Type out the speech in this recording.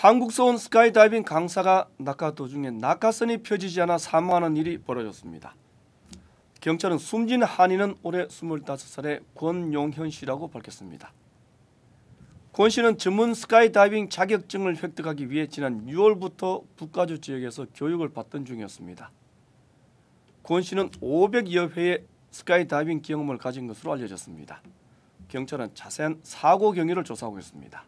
한국서온 스카이다이빙 강사가 낙하 도중에 낙하선이 펴지지 않아 사망하는 일이 벌어졌습니다. 경찰은 숨진 한인은 올해 25살의 권용현 씨라고 밝혔습니다. 권 씨는 전문 스카이다이빙 자격증을 획득하기 위해 지난 6월부터 북가주 지역에서 교육을 받던 중이었습니다. 권 씨는 500여 회의 스카이다이빙 경험을 가진 것으로 알려졌습니다. 경찰은 자세한 사고 경위를 조사하고 있습니다.